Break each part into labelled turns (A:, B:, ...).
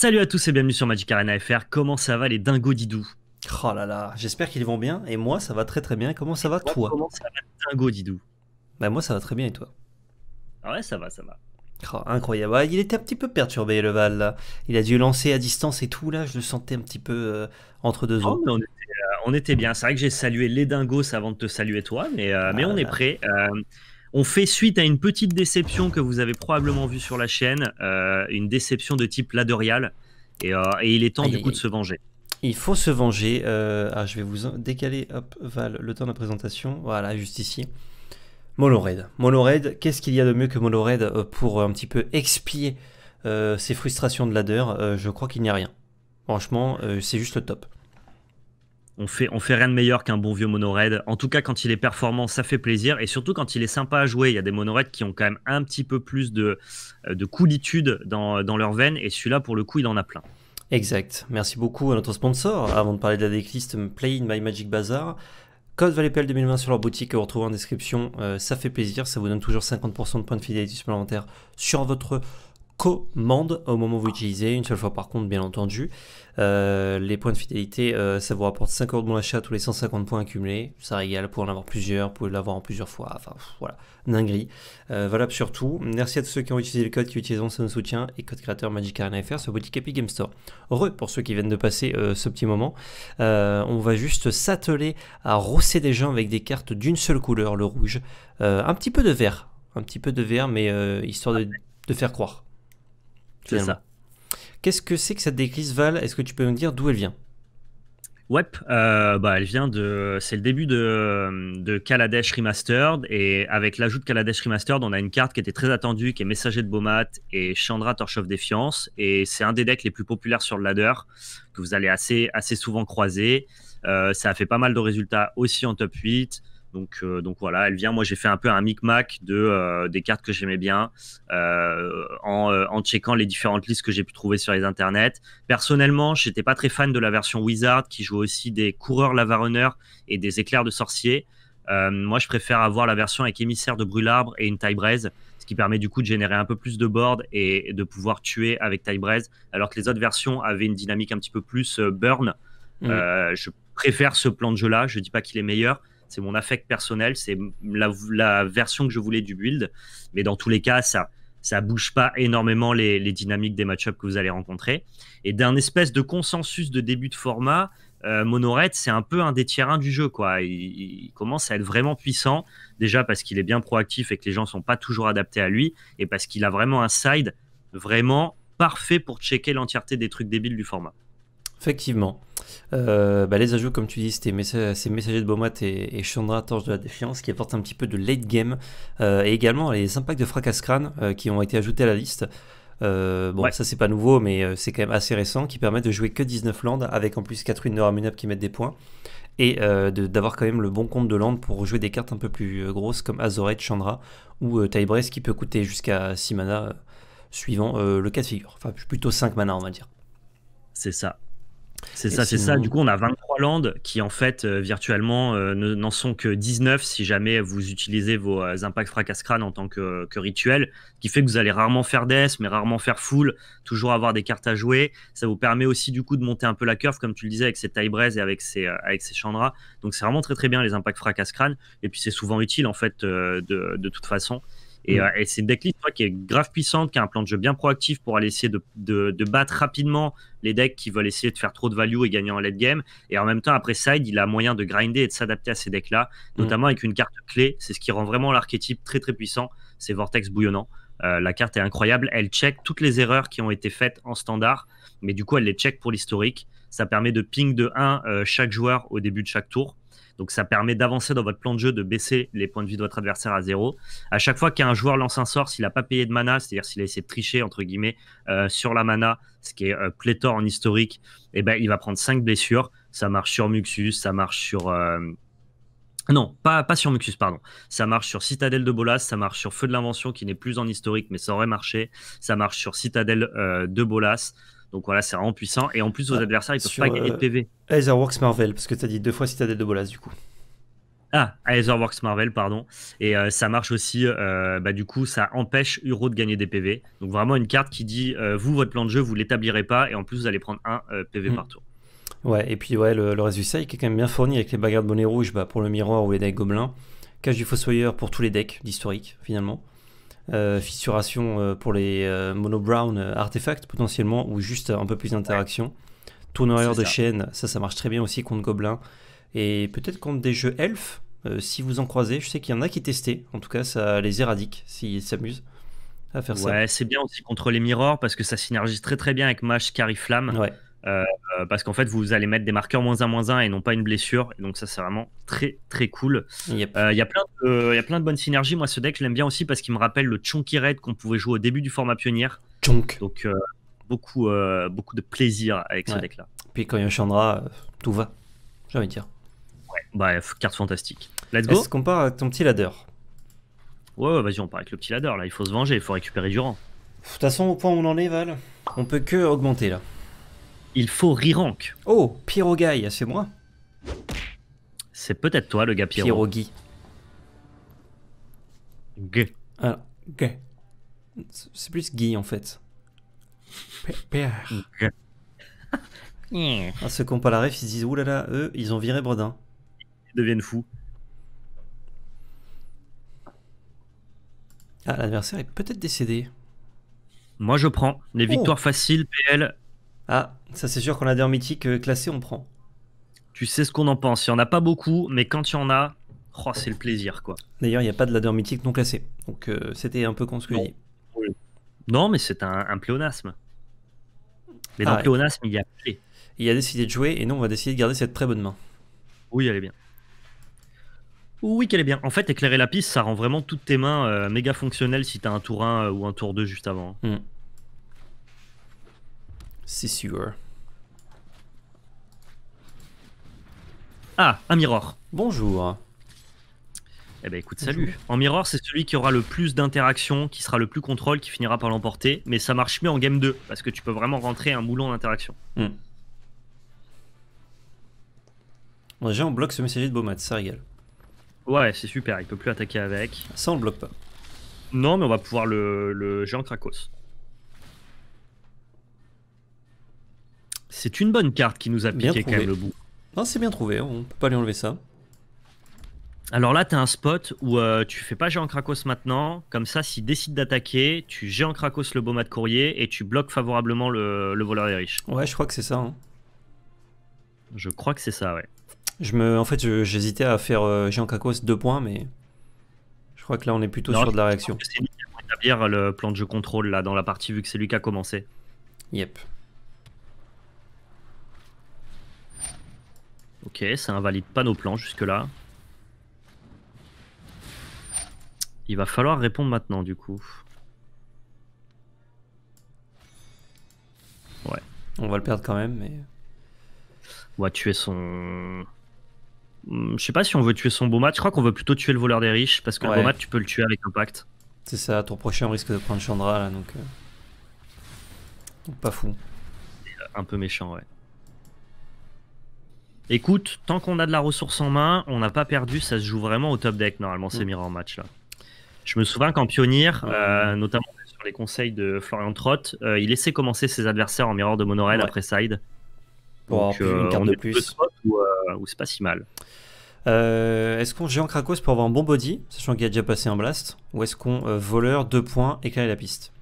A: Salut à tous et bienvenue sur Magic Arena FR. Comment ça va les dingos didou Oh là là, j'espère qu'ils vont bien. Et moi, ça va très très bien. Comment ça va toi, Comment ça va les didou Bah moi, ça va très bien et toi ah Ouais, ça va, ça va. Oh, incroyable. Ah, il était un petit peu perturbé, le Val. Il a dû lancer à distance et tout. Là, je le sentais un petit peu euh, entre deux oh, autres. Euh, on était, bien. C'est vrai que j'ai salué les dingos avant de te saluer toi, mais, euh, mais on est prêt. On fait suite à une petite déception que vous avez probablement vue sur la chaîne, euh, une déception de type Ladorial, et, euh, il est temps ah, du coup de se venger. Il faut se venger. Euh, ah, je vais vous décaler, Val, le temps de la présentation. Voilà, juste ici. Molored. Molored, qu'est-ce qu'il y a de mieux que Molored pour un petit peu expier ses frustrations de ladder Je crois qu'il n'y a rien. Franchement, c'est juste le top on fait, on fait rien de meilleur qu'un bon vieux monoraid. En tout cas, quand il est performant, ça fait plaisir. Et surtout, quand il est sympa à jouer, il y a des monoraids qui ont quand même un petit peu plus de, de coolitude dans, dans leur veine. Et celui-là, pour le coup, il en a plein. Exact. Merci beaucoup à notre sponsor. Avant de parler de la decklist Play in My Magic Bazaar, code ValetPL 2020 sur leur boutique que vous retrouvez en description. Euh, ça fait plaisir. Ça vous donne toujours 50% de points de fidélité supplémentaires sur votre commande au moment où vous utilisez, une seule fois par contre bien entendu. Euh, les points de fidélité, euh, ça vous rapporte 5 euros de bon achat tous les 150 points accumulés. Ça régale pour en avoir plusieurs, vous pouvez l'avoir en plusieurs fois. Enfin voilà, dinguerie. Euh, valable surtout. Merci à tous ceux qui ont utilisé le code, qui utilisent ça nous Et code créateur Magic Arena FR sur boutique Epic Game Store. Heureux pour ceux qui viennent de passer euh, ce petit moment. on va juste s'atteler à rosser des gens avec des cartes d'une seule couleur, le rouge. un petit peu de vert. Un petit peu de vert, mais histoire de, de faire croire ça. Qu'est-ce que c'est que cette décrise, Val Est-ce que tu peux me dire d'où elle vient Ouais, euh, bah, elle vient de. C'est le début de, de Kaladesh Remastered. Et avec l'ajout de Kaladesh Remastered, on a une carte qui était très attendue, qui est Messager de Beaumat et Chandra Torch of Defiance. Et c'est un des decks les plus populaires sur le ladder, que vous allez assez, assez souvent croiser. Euh, ça a fait pas mal de résultats aussi en top 8. Euh, donc, voilà, elle vient. Moi, j'ai fait un peu un micmac de euh, des cartes que j'aimais bien euh, en, checkant les différentes listes que j'ai pu trouver sur les internets. Personnellement, j'étais pas très fan de la version Wizard qui joue aussi des coureurs lavaronneurs et des éclairs de sorciers. moi, je préfère avoir la version avec émissaire de brûlarbre et une taille braise, ce qui permet du coup de générer un peu plus de board et de pouvoir tuer avec taille braise, alors que les autres versions avaient une dynamique un petit peu plus burn. Mm. je préfère ce plan de jeu-là. Je dis pas qu'il est meilleur, c'est mon affect personnel, c'est la, version que je voulais du build. Mais dans tous les cas, ça ça bouge pas énormément les, dynamiques des match que vous allez rencontrer. Et d'un espèce de consensus de début de format, euh, c'est un peu un des tiers du jeu. Quoi. Il, il, commence à être vraiment puissant, déjà parce qu'il est bien proactif et que les gens sont pas toujours adaptés à lui, et parce qu'il a vraiment un side vraiment parfait pour checker l'entièreté des trucs débiles du format. Effectivement. Euh, bah les ajouts, comme tu dis, c'était Messager ces messagers de Beaumat et, et, Chandra Torche de la Défiance qui apportent un petit peu de late game euh, et également les impacts de Fracas Crâne euh, qui ont été ajoutés à la liste. bon, ça c'est pas nouveau, mais c'est quand même assez récent qui permet de jouer que 19 landes avec en plus 4 runes de qui mettent des points et d'avoir quand même le bon compte de landes pour jouer des cartes un peu plus grosses comme Azoret, Chandra ou Taïbresse qui peut coûter jusqu'à 6 mana suivant le cas de figure. Enfin, plutôt 5 mana on va dire. C'est ça. C'est ça, c'est ça. Du coup, on a 23 landes qui, en fait, euh, virtuellement, euh, n'en sont que 19 si jamais vous utilisez vos euh, impacts fracasse-crâne en tant que, que, rituel, qui fait que vous allez rarement faire death, mais rarement faire full, toujours avoir des cartes à jouer. Ça vous permet aussi, du coup, de monter un peu la curve, comme tu le disais, avec ses taille et avec ses, avec chandras. Donc, c'est vraiment très, très bien les impacts fracasse-crâne. Et puis, c'est souvent utile, en fait, de toute façon. Mm. Euh, et, c'est une decklist qui est grave puissante, qui a un plan de jeu bien proactif pour aller essayer de, battre rapidement les decks qui veulent essayer de faire trop de value et gagner en late game. Et en même temps, après side, il a moyen de grinder et de s'adapter à ces decks-là, mm. notamment avec une carte clé. C'est ce qui rend vraiment l'archétype très très puissant. C'est Vortex bouillonnant. Euh, la carte est incroyable. Elle check toutes les erreurs qui ont été faites en standard, mais du coup, elle les check pour l'historique. Ça permet de ping de 1 euh, chaque joueur au début de chaque tour. Donc ça permet d'avancer dans votre plan de jeu, de baisser les points de vie de votre adversaire à zéro. À chaque fois qu'un joueur lance un sort, s'il n'a pas payé de mana, c'est-à-dire s'il a essayé de tricher entre guillemets euh, sur la mana, ce qui est euh, pléthore en historique, et eh ben, il va prendre 5 blessures. Ça marche sur Muxus, ça marche sur... Euh, non, pas, pas sur Muxus, pardon. Ça marche sur Citadelle de Bolas, ça marche sur Feu de l'Invention qui n'est plus en historique mais ça aurait marché. Ça marche sur Citadelle de Bolas. Donc voilà, c'est vraiment puissant. Et en plus, vos ah, adversaires, ils peuvent pas gagner de PV. Euh, Aetherworks Marvel, parce que tu as dit deux fois si des de Bolas, du coup. Ah, Aetherworks Marvel, pardon. Et euh, ça marche aussi, euh, bah, du coup, ça empêche Uro de gagner des PV. Donc vraiment une carte qui dit, vous, votre plan de jeu, vous l'établirez pas, et en plus, vous allez prendre un PV hmm. par tour. Ouais, et puis ouais, le, reste du site est quand même bien fourni avec les bagarres de bonnet rouge bah, pour le miroir ou les decks gobelins. Cache du Fossoyeur pour tous les decks d'historique, finalement. Euh, fissuration euh, pour les euh, mono brown artefacts potentiellement, ou juste un peu plus d'interaction. tourneur de chaîne, ça ça marche très bien aussi contre gobelins Et peut-être contre des jeux elfes, si vous en croisez, je sais qu'il y en a qui testaient, en tout cas ça les éradique s'ils s'amusent. À faire ouais, c'est bien aussi contre les mirrors parce que ça synergise très très bien avec mash Carry Flamme. Ouais. Euh, parce qu'en fait, vous allez mettre des marqueurs moins 1, moins 1 et non pas une blessure. donc, ça, c'est vraiment très, très cool. Il euh, y, a plein de, euh, y a plein de bonnes synergies. Moi, ce deck, je l'aime bien aussi parce qu'il me rappelle le Chonky Red qu'on pouvait jouer au début du format pionnière. Donc, beaucoup, beaucoup de plaisir avec ce deck-là. Puis, quand il y a Chandra, tout va, j'ai envie de dire. Ouais, bah, carte fantastique. Let's go. Est-ce qu'on part avec ton petit ladder Ouais, ouais vas-y, on part avec le petit ladder. Là, il faut se venger, il faut récupérer du rang. De toute façon, au point où on en est, Val, on peut que augmenter là. Il faut Rirank. Oh, à c'est moi. C'est peut-être toi, le gars Pirogui. Guy. G. Ah, G. C'est plus Guy, en fait. Père. ah, ceux qui n'ont pas la ref, ils se disent oulala, eux, ils ont viré Bredin. Ils deviennent fous. Ah, l'adversaire est peut-être décédé. Moi, je prends les oh. victoires faciles, PL. Ah, ça, c'est sûr qu'on a des mythique euh, classés, on prend. Tu sais ce qu'on en pense. Il n'y en a pas beaucoup, mais quand il y en a, oh, c'est le plaisir, quoi. D'ailleurs, il n'y a pas de la mythique non classée Donc, euh, c'était un peu con ce que non. non, mais c'est un, pléonasme. Mais dans le ah pléonasme, il y a Il a décidé de jouer, et nous, on va décider de garder cette très bonne main. Oui, elle est bien. Oui, qu'elle est bien. En fait, éclairer la piste, ça rend vraiment toutes tes mains euh, méga fonctionnelles si t'as un tour 1 ou un tour 2 juste avant. Hein. Mm. C'est sûr. Ah, un mirror Bonjour. Eh ben écoute, salut. En miroir, c'est celui qui aura le plus d'interactions, qui sera le plus contrôle, qui finira par l'emporter. Mais ça marche mieux en game 2, parce que tu peux vraiment rentrer un moulon d'interaction. Hmm. Déjà, on bloque ce messager de Beaumat, ça régale. Ouais, c'est super, il peut plus attaquer avec. Ça, on le bloque pas. Non, mais on va pouvoir le, le géant Krakos. C'est une bonne carte qui nous a piqué quand même le bout. Non, c'est bien trouvé, on peut pas lui enlever ça. Alors là, tu un spot où euh, tu fais pas géant Krakos maintenant. Comme ça, s'il décide d'attaquer, tu géant Krakos le Boma de courrier et tu bloques favorablement le, voleur des riches. Ouais, je crois que c'est ça. Hein. Je crois que c'est ça, ouais. Je me, en fait, j'hésitais à faire géant euh, Krakos Deux points, mais je crois que là, on est plutôt sûr sur de la réaction. C'est établir le plan de jeu contrôle là dans la partie vu que c'est lui qui a commencé. Yep. Ok, ça invalide pas nos plans jusque-là. Il va falloir répondre maintenant, du coup. Ouais. On va le perdre quand même, mais... On va tuer son... Hmm, je sais pas si on veut tuer son Beaumat. Je crois qu'on veut plutôt tuer le voleur des riches, parce que ouais. le tu peux le tuer avec Impact. C'est ça, ton prochain risque de prendre Chandra, là, donc... Euh, donc pas fou. Un peu méchant, ouais. Écoute, tant qu'on a de la ressource en main, on n'a pas perdu, ça se joue vraiment au top deck normalement ces mm. mirror match là. Je me souviens qu'en pionnier, euh, notamment sur les conseils de Florian Trott, euh, il laissait commencer ses adversaires en mirror de monorail après side.
B: Pour Donc, une euh, carte de
A: plus. Ou c'est pas si mal. est-ce qu'on géant Krakos pour avoir un bon body, sachant qu'il a déjà passé un blast Ou est-ce qu'on voleur deux points, éclairer la piste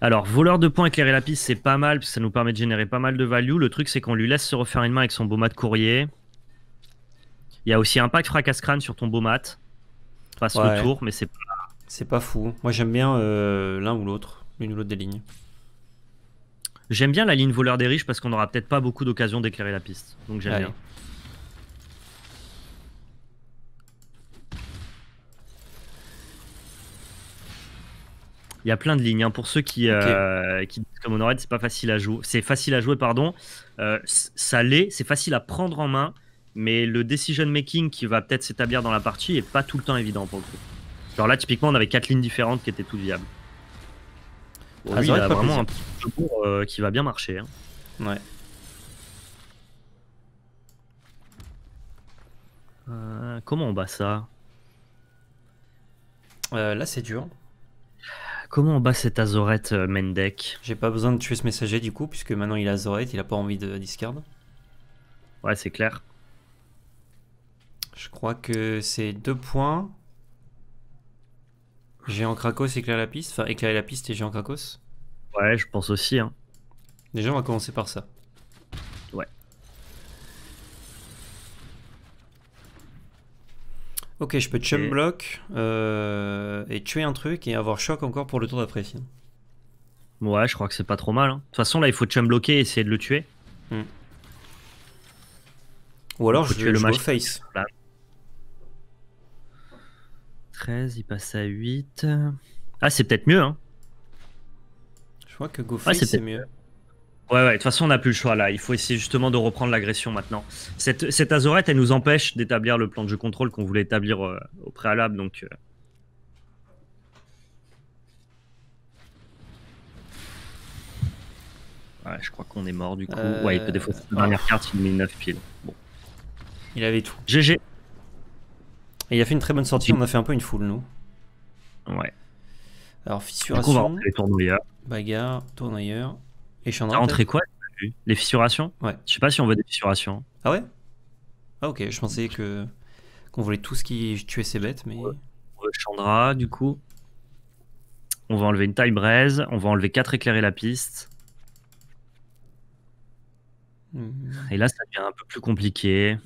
A: alors, voleur de points éclairer la piste, c'est pas mal, parce ça nous permet de générer pas mal de value. Le truc, c'est qu'on lui laisse se refaire une main avec son beau de courrier. Il y a aussi un pack fracasse crâne sur ton mat. Passe le tour, mais c'est pas. C'est pas fou. Moi, j'aime bien euh, l'un ou l'autre, l'une ou l'autre des lignes. J'aime bien la ligne voleur des riches parce qu'on aura peut-être pas beaucoup d'occasion d'éclairer la piste. Donc j'aime bien. Il y a plein de lignes. Hein. Pour ceux qui, euh, qui disent que c'est pas facile à jouer. C'est facile à jouer, pardon. Euh, ça l'est, c'est facile à prendre en main, mais le decision making qui va peut-être s'établir dans la partie est pas tout le temps évident pour le coup. Genre là, typiquement, on avait quatre lignes différentes qui étaient toutes viables. Ah, il y a vraiment un petit jeu euh, qui va bien marcher. Hein. Ouais. comment on bat ça Là, c'est dur. Comment on bat cette Azorette main euh, Mendek J'ai pas besoin de tuer ce messager du coup, puisque maintenant il a Azorette, il a pas envie de discard. Ouais, c'est clair. Je crois que c'est deux points. Géant Krakos éclairer la piste, enfin éclairer la piste et Géant Krakos. Ouais, je pense aussi. Hein. Déjà, on va commencer par ça. Ok, je peux chum et... Euh, et tuer un truc et avoir choc encore pour le tour d'après. Ouais, je crois que c'est pas trop mal. Hein. De toute façon, là, il faut chum bloquer et essayer de le tuer. Hmm. Ou alors, je, tuer le match face. 13, il passe à 8. Ah, c'est peut-être mieux. Hein. Je crois que go ah, face, c'est mieux. Ouais, ouais, de toute façon, on n'a plus le choix là. Il faut essayer justement de reprendre l'agression maintenant. Cette, cette azorette, elle nous empêche d'établir le plan de jeu contrôle qu'on voulait établir euh, au préalable, donc. Euh. Ouais, je crois qu'on est mort du coup. Euh, ouais, il peut défausser la dernière carte, il met 9 piles. Bon. Il avait tout. GG. Et il a fait une très bonne sortie, on a fait un peu une foule, nous. Ouais. Alors, fissuration. à coup, on tournoyeur chandra je quoi Les fissurations Ouais. Je sais pas si on veut des fissurations. Ah ouais Ah ok, je pensais que qu'on voulait tout ce qui tuait ses bêtes, mais. Chandra, du coup. On va enlever une taille braise, on va enlever 4 éclairer la piste. Hmm. Et là, ça devient un peu plus compliqué.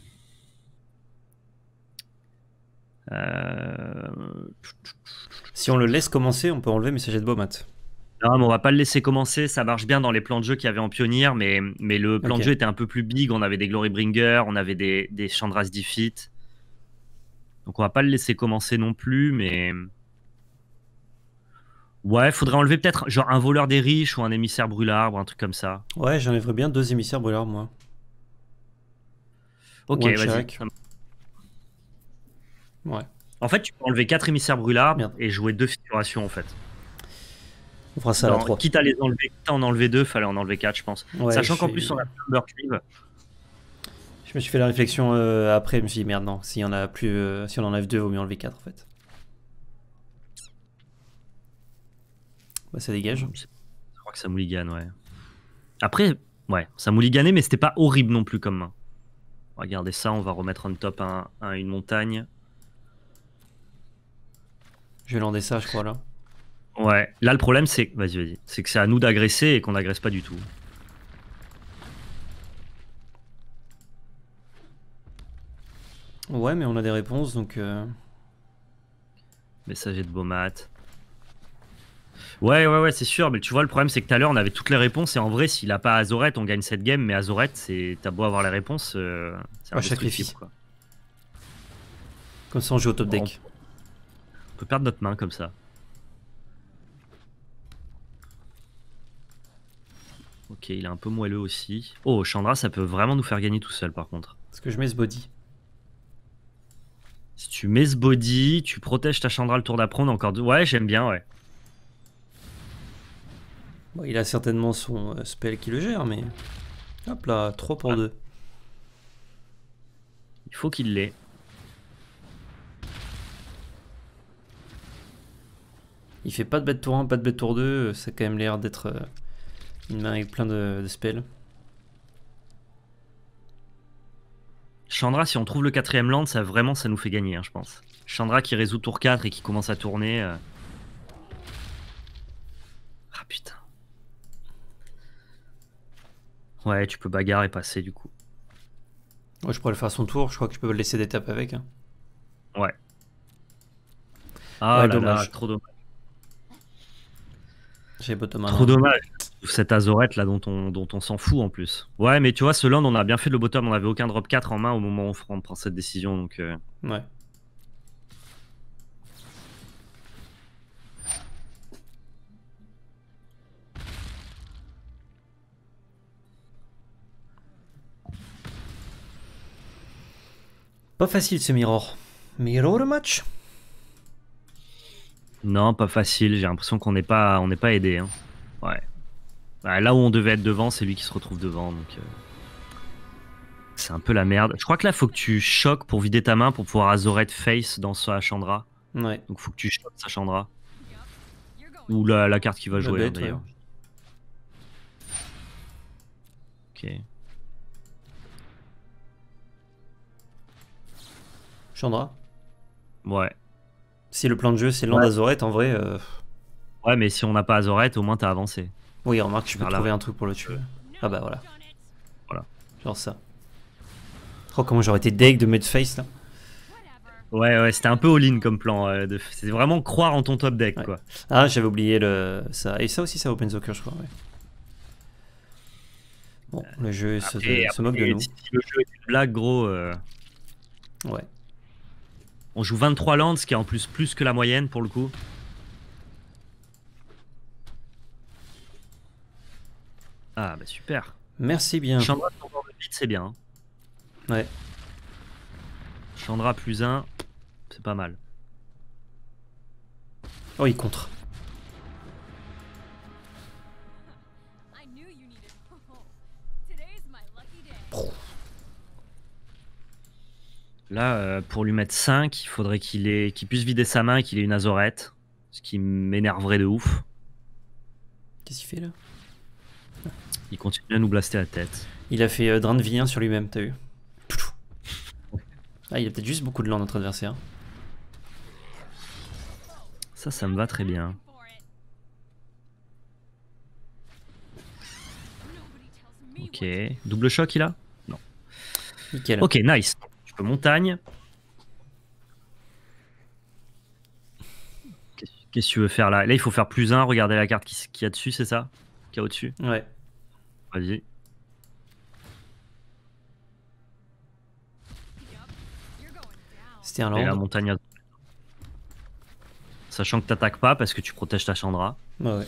A: Euh, si on le laisse commencer, on peut enlever messager de mat. Non, on va pas le laisser commencer. Ça marche bien dans les plans de jeu qu'il y avait en pionnière, mais, le plan de jeu était un peu plus big. On avait des Glorybringer, on avait des, Chandras Defeat. Donc on va pas le laisser commencer non plus, mais. Ouais, faudrait enlever peut-être genre un voleur des riches ou un émissaire brûlard ou un truc comme ça. Ouais, j'enlèverais bien deux émissaires brûlards, moi. Ok, vas-y. Ouais. En fait, tu peux enlever quatre émissaires brûlards et jouer deux figurations en fait. On fera ça Quitte à les enlever, quitte à en enlever 2, fallait en enlever 4, je pense. Sachant qu'en plus, on a Thundercleave. Je me suis fait la réflexion euh, après, je me suis dit merde, non, s'il y en a plus, euh, si on enlève 2, vaut mieux enlever 4 en fait. Bah, ça dégage. Je crois que ça mouligane, ouais. Après, ouais, ça mouliganait, mais c'était pas horrible non plus comme main. Regardez ça, on va remettre on top un, une montagne. Je vais lander ça, je crois, là. Ouais, là le problème c'est c'est que c'est à nous d'agresser et qu'on n'agresse pas du tout. Ouais, mais on a des réponses donc. Euh. Messager de Beaumat. Ouais, ouais, ouais, c'est sûr, mais tu vois, le problème c'est que tout à l'heure on avait toutes les réponses et en vrai, s'il a pas Azorette, on gagne cette game, mais Azorette, c'est t'as beau avoir les réponses, euh, c'est un ah, sacrifice. Quoi. Comme ça, on joue au top deck. On peut perdre notre main comme ça. Ok, il est un peu moelleux aussi. Oh, Chandra, ça peut vraiment nous faire gagner tout seul par contre. Est-ce que je mets ce body Si tu mets ce body, tu protèges ta Chandra le tour d'apprendre encore deux. Ouais, j'aime bien, ouais. Bon, il a certainement son euh, spell qui le gère, mais. Hop là, 3 pour 2. Ah. Il faut qu'il l'ait. Il fait pas de bête tour 1, pas de bête tour 2, euh, Ça a quand même l'air d'être euh, il avec plein de, spells. Chandra, si on trouve le quatrième land, ça vraiment ça nous fait gagner, hein, je pense. Chandra qui résout tour 4 et qui commence à tourner. Euh. Ah putain. Ouais, tu peux bagarre et passer du coup. Ouais, je pourrais le faire son tour, je crois que tu peux le laisser d'étape avec. Hein. Ouais. Ah dommage. trop dommage. J'ai Trop dommage. Cette Azorette là dont on, dont on s'en fout en plus. Ouais, mais tu vois, ce land, on a bien fait le bottom, on avait aucun drop 4 en main au moment où on prend cette décision. Donc, euh. Ouais. Pas facile ce Mirror. Mirror le match Non, pas facile. J'ai l'impression qu'on n'est pas, on pas aidé. Hein. Ouais là où on devait être devant, c'est lui qui se retrouve devant. Donc, euh, c'est un peu la merde. Je crois que là, faut que tu choques pour vider ta main pour pouvoir Azoret face dans sa Chandra. Ouais. Donc faut que tu choques sa Chandra. Ou la, carte qui va jouer d'ailleurs. Ok. Chandra Ouais. Si le plan de jeu c'est le Azoret, en vrai. Euh, ouais, mais si on n'a pas Azoret, au moins t'as avancé. Oui, remarque, je vais trouver un truc pour le tuer. Ah bah voilà. Voilà. Genre ça. Oh, comment j'aurais été deck de mettre face là. Ouais, ouais, c'était un peu all-in comme plan. C'était euh, de... C'est vraiment croire en ton top deck, quoi. Ah, j'avais oublié le... ça. Et ça aussi, ça Open Soccer, je crois, Bon, le jeu se, moque de nous. le jeu est une blague, gros. Euh, ouais. On joue 23 lands, ce qui est en plus plus que la moyenne pour le coup. Ah, bah super. Merci bien. Chandra, c'est bien. Hein. Ouais. Chandra plus 1, c'est pas mal. Oh, il contre. Là, euh, pour lui mettre 5, il faudrait qu'il ait... qu'il puisse vider sa main et qu'il ait une azorette. Ce qui m'énerverait de ouf. Qu'est-ce qu'il fait là il continue à nous blaster la tête. Il a fait euh, drain de vie hein, sur lui-même, t'as vu Ah, il a peut-être juste beaucoup de land, notre adversaire. Ça, ça me va très bien. Ok. Double choc, il a Non. Nickel. Ok, nice. Je peux montagne. Qu'est-ce que tu veux faire là Là, il faut faire plus 1, regarder la carte qui y a dessus, c'est ça Qu'il au-dessus Ouais vas y C'était la montagne Sachant que t'attaques pas parce que tu protèges ta Chandra. Ouais.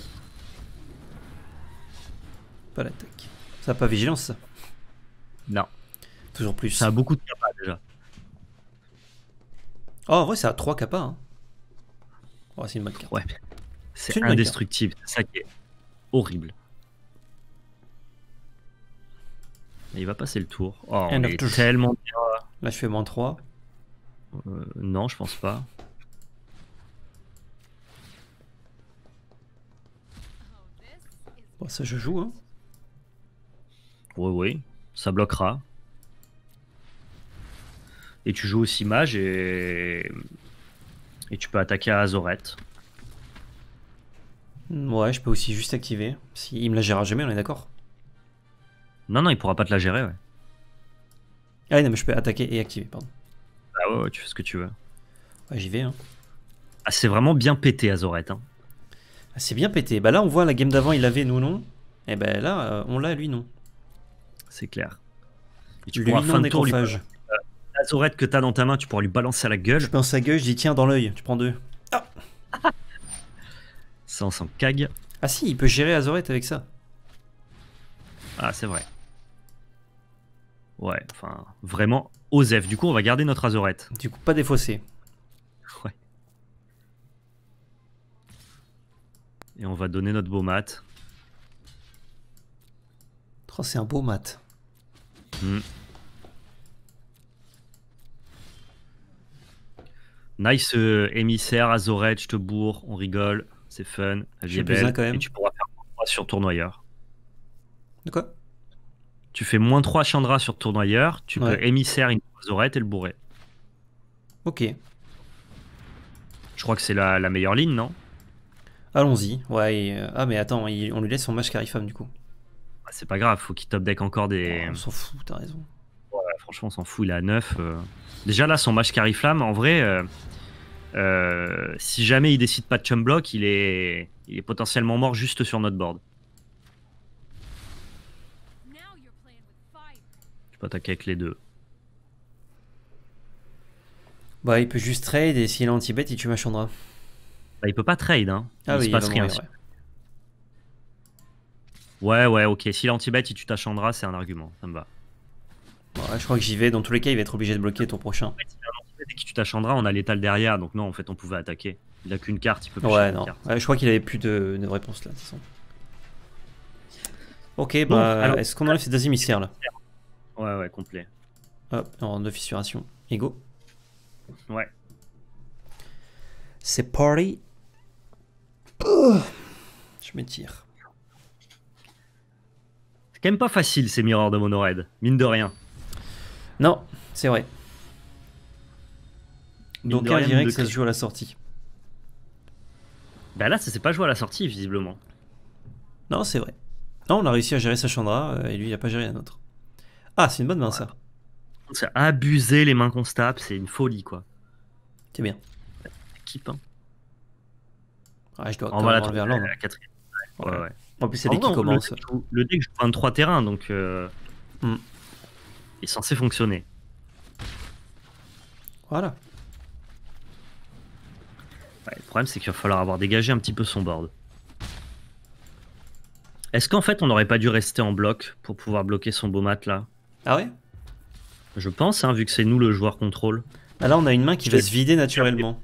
A: Pas l'attaque. Ça a pas vigilance ça Non. Toujours plus. Ça a beaucoup de kappa déjà. Oh en vrai ça a 3 kappa. Hein. Oh, c'est une bonne Ouais. C'est indestructible. C'est ça qui est horrible. Il va passer le tour. Oh, il est tellement bien là. je fais moins 3. Euh, non, je pense pas. ça, je joue. Hein. Oui, oui. Ça bloquera. Et tu joues aussi mage et. Et tu peux attaquer à Azorette. Ouais, je peux aussi juste activer. Si il me la gérera jamais, on est d'accord non, non, il pourra pas te la gérer, ouais. Ah non, mais je peux attaquer et activer, pardon. Ah ouais, tu fais ce que tu veux. Ouais, j'y vais. Hein. Ah, c'est vraiment bien pété, Azoret Hein. Ah, c'est bien pété. Bah là, on voit la game d'avant, il l'avait, nous non. Et eh bah, ben là, euh, on l'a, lui non. C'est clair. Et tu lui, pourras fin de tour, lui... Euh, Azorette que t'as dans ta main, tu pourras lui balancer à la gueule. Je pense à gueule, je dis tiens, dans l'œil, tu prends deux. Ah ça, on s'en cague. Ah si, il peut gérer Azoret avec ça. Ah, c'est vrai. Ouais, enfin, vraiment, Osef. Du coup, on va garder notre Azorette. Du coup, pas défaussé. Ouais. Et on va donner notre beau mat. Oh, c'est un beau mat. Hmm. Nice euh, émissaire, Azorette, je te bourre, on rigole, c'est fun. J'ai besoin quand même. Et tu pourras faire quoi sur tournoyeur. De quoi tu fais moins 3 Chandra sur tournoyeur, tu peux émissaire une orette et le bourrer. Ok. Je crois que c'est la, meilleure ligne, non Allons-y. Ouais. Euh, ah, mais attends, on lui laisse son match carifam du coup. Ah, c'est pas grave, faut qu'il top deck encore des. Oh, on s'en fout, t'as raison. Ouais, franchement, on s'en fout, il est à 9. Euh. Déjà là, son match cariflamme, en vrai, euh, si jamais il décide pas de chum block, il est, il est potentiellement mort juste sur notre board. attaquer avec les deux. Bah, il peut juste trade et s'il est anti-bet, il tue ma Chandra. Bah, il peut pas trade, hein. il ah se passe rien. ouais. ouais, ok. S'il est anti-bet, il tue ta Chandra, c'est un argument. Ça me va. je crois que j'y vais. Dans tous les cas, il va être obligé de bloquer ton prochain. En fait, bet on a l'étale derrière. Donc, non, en fait, on pouvait attaquer. Il a qu'une carte, il peut pas ouais, non. je crois qu'il avait plus de, réponse là, de toute façon. Ok, bah, est-ce qu'on enlève ces deux émissaires là Ouais, ouais, complet. Hop, en de Et go. Ouais. C'est party. je m'étire. C'est quand même pas facile ces miroirs de Monoraid, mine de rien. Non, c'est vrai. Mine Donc, on dirait que ça se joue à la sortie. Bah là, ça s'est pas joué à la sortie, visiblement. Non, c'est vrai. Non, on a réussi à gérer sa Chandra, euh, et lui, il a pas géré un autre. Ah, c'est une bonne main ça. abuser les mains qu'on c'est une folie quoi. C'est bien. L'équipe. Hein. Ah, je dois Ouais, ouais. En plus, c'est dès qui commence. Le deck, joue, le deck joue 23 terrains donc. Euh, hmm. Il est censé fonctionner. Voilà. le problème, c'est qu'il va falloir avoir dégagé un petit peu son board. Est-ce qu'en fait, on n'aurait pas dû rester en bloc pour pouvoir bloquer son beau mat là ah ouais Je pense, hein, vu que c'est nous le joueur contrôle. Ah là, on a une main qui va se vider naturellement.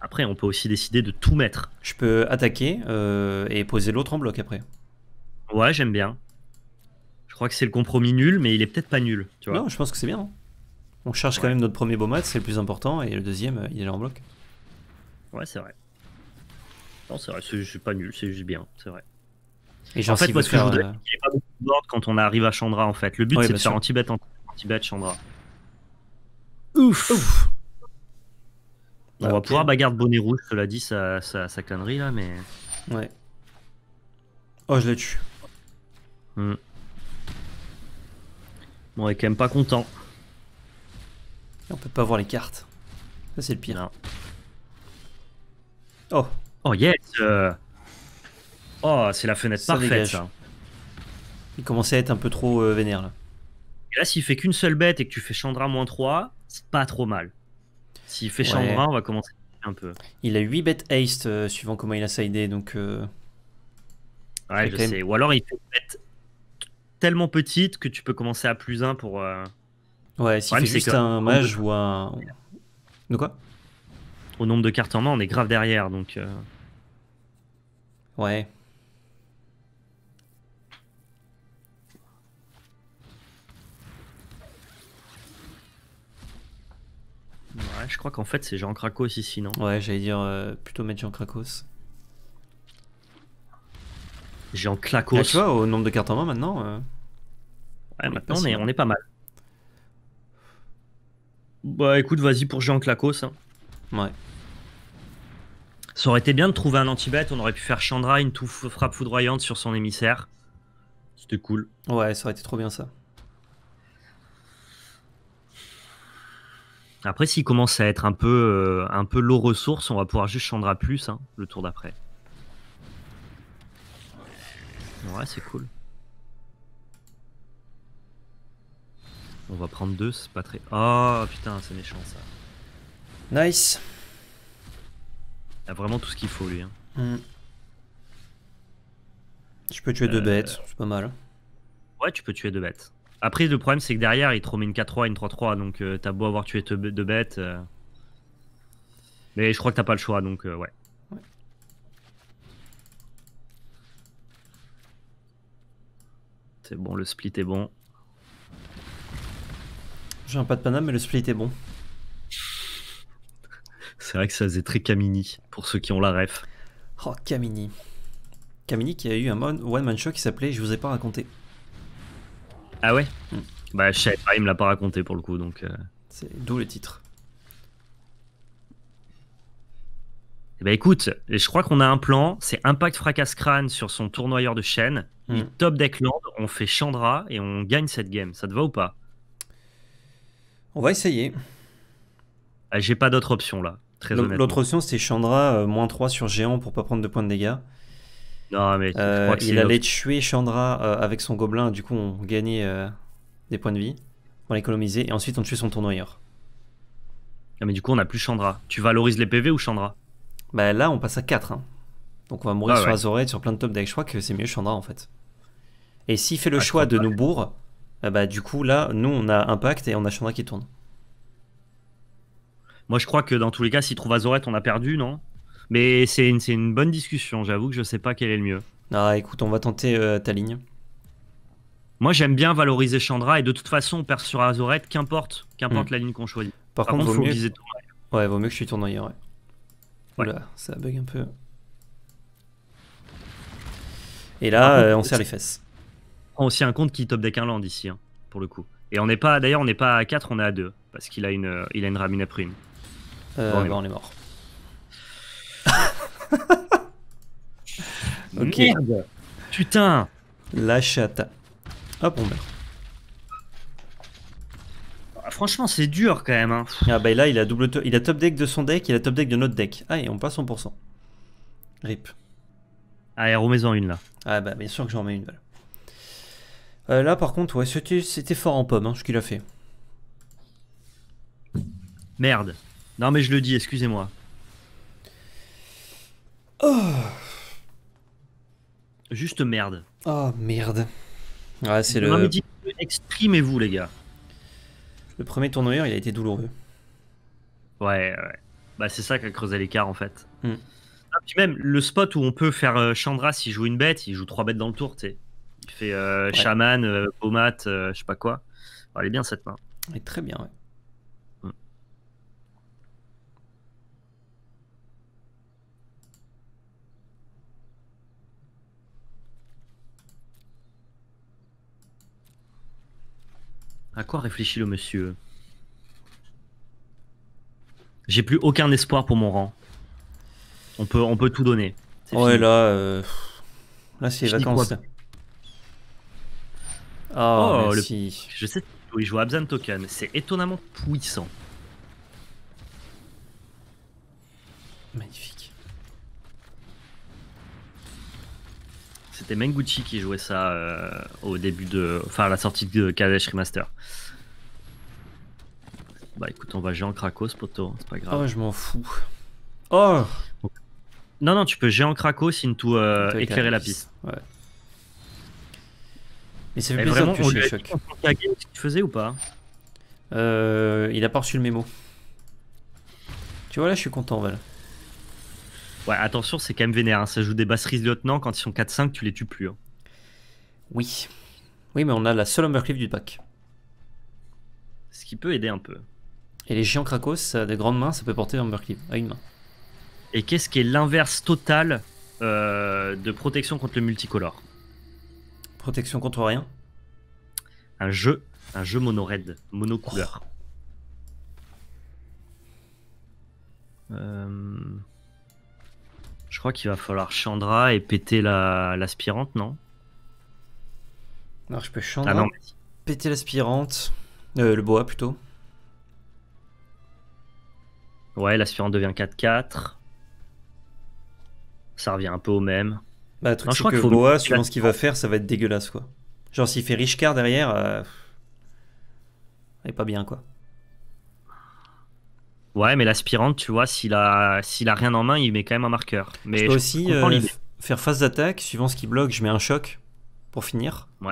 A: Après, on peut aussi décider de tout mettre. Je peux attaquer euh, et poser l'autre en bloc après. Ouais, j'aime bien. Je crois que c'est le compromis nul, mais il est peut-être pas nul. Tu vois. Non, je pense que c'est bien. Hein. On charge quand même notre premier beau c'est le plus important, et le deuxième, euh, il est en bloc. Ouais, c'est vrai. Non, c'est vrai, c'est pas nul, c'est juste bien, c'est vrai. Et en fait, parce ce que je voudrais, n'y euh, pas beaucoup de board quand on arrive à Chandra, en fait. Le but, c'est de faire anti-bet, anti-bet, Chandra. Ouf. On va pouvoir bagarre de bonnet rouge, cela dit, sa connerie là, mais. Ouais. Oh, je l'ai tue. Hmm. Bon, on est quand même pas content. On peut pas voir les cartes. Ça, c'est le pire. Oh. Oh, yes! Euh, Oh, c'est la fenêtre parfaite, Il commençait à être un peu trop euh, vénère, là. là, s'il fait qu'une seule bête et que tu fais Chandra moins 3, c'est pas trop mal. S'il fait Chandra, on va commencer un peu. Il a 8 bêtes haste, euh, suivant comment il a idée donc... Euh, ouais, je Ou alors, il fait une bête tellement petite que tu peux commencer à plus 1 pour... Ouais, s'il fait juste un mage ou un... De quoi Au nombre de cartes en main, on est grave derrière, donc... Ouais. je crois qu'en fait c'est Jean Cracos ici, non Ouais, j'allais dire euh, plutôt mettre Jean Cracos. Jean ah, Clacos. tu vois, au nombre de cartes en main maintenant. Euh, ouais, maintenant on, est, pas mal. Bah écoute, vas-y pour Jean Clacos. Hein. Ouais. Ça aurait été bien de trouver un anti-bête, on aurait pu faire Chandra, une touffe frappe foudroyante sur son émissaire. C'était cool. Ouais, ça aurait été trop bien ça. Après, s'il commence à être un peu, euh, un peu low ressource, on va pouvoir juste Chandra plus hein, le tour d'après. Ouais, c'est cool. On va prendre deux, c'est pas très... Oh putain, c'est méchant ça. Nice. Il a vraiment tout ce qu'il faut lui. Hein. Hmm. Tu peux tuer deux euh, bêtes, c'est pas mal. Ouais, tu peux tuer deux bêtes. Après, le problème, c'est que derrière, il te remet une 4-3, une 3-3. Donc, euh, t'as beau avoir tué deux bêtes. Euh. Mais je crois que t'as pas le choix, donc euh, ouais. C'est bon, le split est bon. J'ai un pas de paname, mais le split est bon. C'est vrai que ça faisait très Kamini, pour ceux qui ont la ref. Oh, Kamini. Kamini qui a eu un one-man show qui s'appelait Je vous ai pas raconté. Ah ouais mm. Bah, je il me l'a pas raconté pour le coup, donc. Euh. C'est d'où le titre. Eh ben, écoute, je crois qu'on a un plan. C'est Impact fracasse crâne sur son tournoyeur de chaîne. Mm. Top top deckland, on fait Chandra et on gagne cette game. Ça te va ou pas On va essayer. Ah, j'ai pas d'autre option là. L'autre option, c'est Chandra euh, moins 3 sur géant pour pas prendre de points de dégâts. Euh, il allait tuer Chandra euh, avec son gobelin, du coup on gagnait euh, des points de vie, on l'économisait, et ensuite on tuait son tournoyeur. Ah, mais du coup on a plus Chandra. Tu valorises les PV ou Chandra Bah là on passe à 4. Hein. Donc on va mourir ah sur Azoret, sur plein de top decks. Je crois que c'est mieux Chandra en fait. Et s'il fait le ah, choix de nous bourre, bah du coup là nous on a Impact et on a Chandra qui tourne. Moi je crois que dans tous les cas, s'il trouve Azoret, on a perdu, non mais c'est une, bonne discussion, j'avoue que je sais pas quel est le mieux. Ah écoute, on va tenter euh, ta ligne. Moi j'aime bien valoriser Chandra et de toute façon on perd sur Azorette, qu'importe, qu'importe mm. la ligne qu'on choisit. Par, contre, vaut, mieux... ouais, vaut mieux que je suis tournoyer, ouais. Voilà, ça bug un peu. Et là, euh, on serre les fesses. On aussi un compte qui top deck un land ici, hein, pour le coup. Et on n'est pas, d'ailleurs, on n'est pas à 4, on est à 2, parce qu'il a une, euh, il a une ramine bah, on est mort. ok. Merde Putain La chatte. Hop, on met. Ah, franchement, c'est dur quand même. Hein. Ah bah là, il a, double il a top deck de son deck, il a top deck de notre deck. Ah, et on passe 100%. Rip. Allez, remets-en une là. Ah bah bien sûr que j'en mets une. Euh, là par contre, ouais, c'était fort en pomme hein, ce qu'il a fait. Merde. Non mais je le dis, excusez-moi. Oh. Juste merde. Oh merde. Ouais, c'est le. Exprimez-vous, les gars. Le premier tournoi, il a été douloureux. Ouais, ouais. Bah, c'est ça qui a creusé l'écart, en fait. Hmm. Ah, même, le spot où on peut faire euh, Chandra, s'il joue une bête, il joue trois bêtes dans le tour, Il fait euh, shaman, chaman, euh, je sais pas quoi. elle est bien cette main. Elle est très bien, ouais. À quoi réfléchit le monsieur J'ai plus aucun espoir pour mon rang. On peut, on peut tout donner. Ouais, là. Euh, là, c'est vacances. Ah, oh, Je sais oui, joue à Abzan Token. C'est étonnamment puissant. Magnifique. c'était Menguchi qui jouait ça euh, au début de. Enfin, à la sortie de Kadesh Remaster. Bah écoute, on va géant Krakos, poteau, hein, c'est pas grave. Oh, je m'en fous. Oh Non, non, tu peux géant Krakos into euh, éclairer la piste. Ouais. Mais ça fait plaisir vraiment, que choc. tu faisais ou pas euh, Il a pas reçu le mémo. Tu vois, là, je suis content, Val. Ouais, attention, c'est quand même vénère. Hein. Ça joue des basseries lieutenant Quand ils sont 4-5, tu les tues plus. Hein. Oui. Oui, mais on a la seule Hummercliff du pack. Ce qui peut aider un peu. Et les géants Krakos, des grandes mains, ça peut porter Hummercliff à une main. Et qu'est-ce qui est l'inverse total euh, de protection contre le multicolore Protection contre rien Un jeu. Un jeu mono-red, mono-couleur. Oh. Euh, je crois qu'il va falloir Chandra et péter l'aspirante, la... non Alors je peux ah Chandra, péter l'aspirante, euh, le boa plutôt. Ouais, l'aspirante devient 4-4. Ça revient un peu au même. Bah, le truc, je crois que, le Boa, suivant ce qu'il va faire, ça va être dégueulasse, quoi. Genre, s'il fait Richcard derrière, il euh, et pas bien, quoi. Ouais, mais l'aspirante, tu vois, s'il a, s'il a rien en main, il met quand même un marqueur. Mais je peux aussi euh, faire phase d'attaque, suivant ce qu'il bloque, je mets un choc pour finir. Ouais.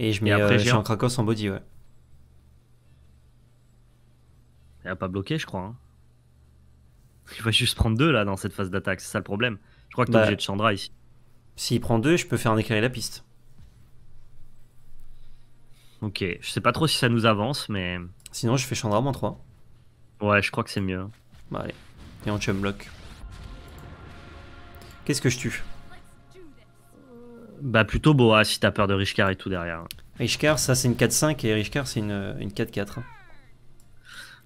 A: Et je mets euh, un en Krakos en body, ouais. Il a pas bloqué, je crois. Hein. Il va juste prendre deux là dans cette phase d'attaque, c'est ça le problème. Je crois que t'es bah, obligé de Chandra ici. S'il prend deux, je peux faire un éclairer la piste. Ok, je sais pas trop si ça nous avance, mais. Sinon, je fais Chandra moins 3. Ouais, je crois que c'est mieux. Bah, allez. Et on bloc. Qu'est-ce que je tue Bah, plutôt Boa si t'as peur de Richcar et tout derrière. Richcar, ça c'est une 4-5 et Richcar c'est une, euh, une 4-4.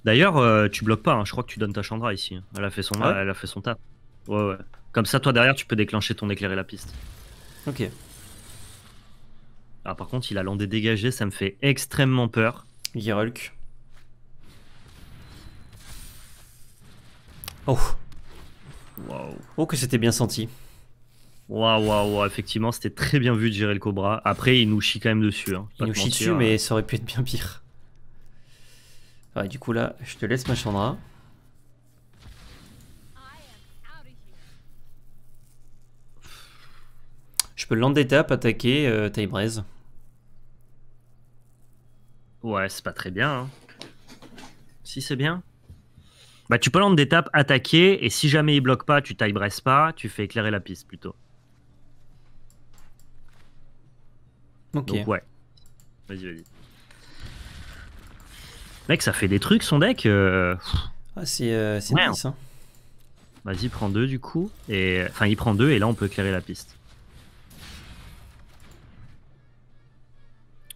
A: D'ailleurs, euh, tu bloques pas, hein. je crois que tu donnes ta Chandra ici. Elle a fait son, tap. Ah ouais elle a fait son tas. Ouais, Comme ça, toi derrière, tu peux déclencher ton éclairer la piste. Ok. Ah, par contre, il a l'endée dégagé, ça me fait extrêmement peur. Girulk. Oh. Wow. Oh que c'était bien senti. Waouh, waouh, effectivement, c'était très bien vu de gérer le Cobra. Après, il nous chie quand même dessus. Hein, il nous chie dessus, mais ça aurait pu être bien pire. Ouais, du coup, là, je te laisse ma Chandra. Je peux land d'étape, attaquer euh, taille Ouais, c'est pas très bien. Hein. Si, c'est bien. Bah, tu peux des d'étape, attaquer, et si jamais il bloque pas, tu taille bresse pas, tu fais éclairer la piste plutôt. Ok. Donc, ouais. Vas-y, vas-y. Mec, ça fait des trucs son deck. Euh, ah, c'est euh, nice. Hein. Vas-y, prends deux du coup. Et... Enfin, il prend deux, et là on peut éclairer la piste.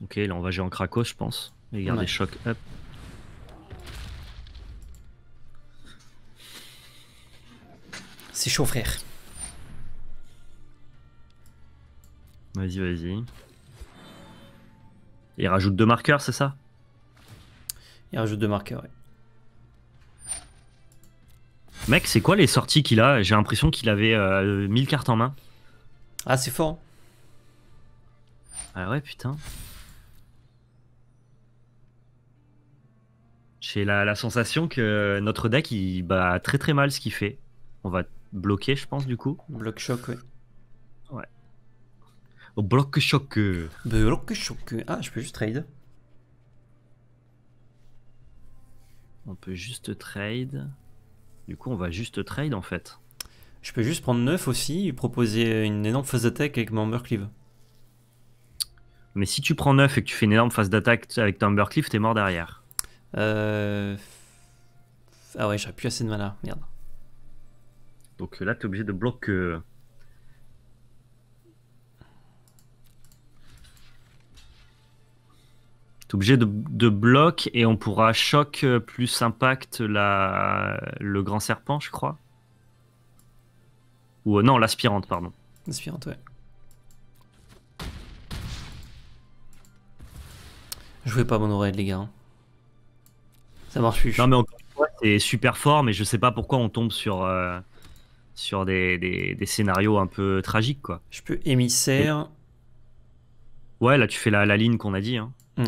A: Ok, là on va jouer en Krakos, je pense. Et garder des chocs up. C'est chaud, frère. Vas-y, vas-y. Il rajoute deux marqueurs, c'est ça Il rajoute deux marqueurs, Mec, c'est quoi les sorties qu'il a J'ai l'impression qu'il avait 1000 euh, cartes en main. Ah, c'est fort. Hein. Ah ouais, putain. J'ai la, la, sensation que notre deck, il bat très très mal ce qu'il fait. On va bloqué, je pense, du coup. Bloc choc, ouais. Ouais. bloc choc. Bloc choc. Ah, je peux juste trade. On peut juste trade. Du coup, on va juste trade en fait. Je peux juste prendre 9 aussi et proposer une énorme phase d'attaque avec mon Humbercleave. Mais si tu prends 9 et que tu fais une énorme phase d'attaque avec ton tu t'es mort derrière. Euh... Ah ouais, j'aurais plus assez de mana, merde. Donc euh, là, tu es obligé de bloquer. Euh, tu T'es obligé de, de bloc et on pourra choc euh, plus impact la, le grand serpent, je crois. Ou non, l'aspirante, pardon. L'aspirante, ouais. Je vais pas mon oreille, les gars. Ça marche plus. Non, mais encore une fois, c'est super fort, mais je sais pas pourquoi on tombe sur sur des, des, scénarios un peu tragiques, quoi. Je peux émissaire. Ouais, là, tu fais la, la ligne qu'on a dit. Hein. Ouais.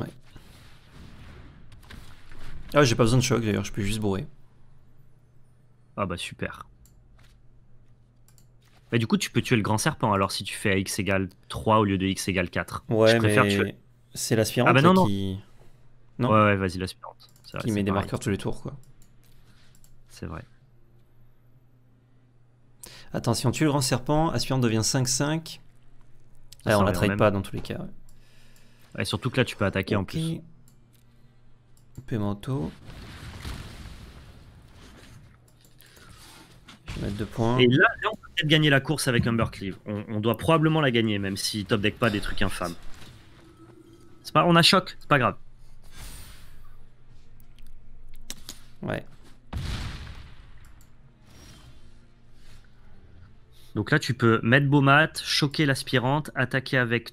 A: Ah, j'ai pas besoin de choc d'ailleurs, je peux juste bourrer. Ah bah super. Bah du coup, tu peux tuer le grand serpent alors si tu fais x égale 3 au lieu de x égale 4. Ouais, je mais c'est l'aspirante ah bah non, non. qui... Non ouais, ouais, vas-y, l'aspirante. Qui met des marqueurs tous les tours, quoi. C'est vrai. Attention, tue le grand serpent, aspirant devient 5-5. on la traite pas dans tous les cas. Ouais. surtout que là, tu peux attaquer en plus. Pimento. Je vais mettre deux points. Et là, on peut peut-être gagner la course avec un On, on doit probablement la gagner, même si top deck pas des trucs infâmes. Pas, on a choc, c'est pas grave. Ouais. Donc là, tu peux mettre Beaumat, choquer l'aspirante, attaquer avec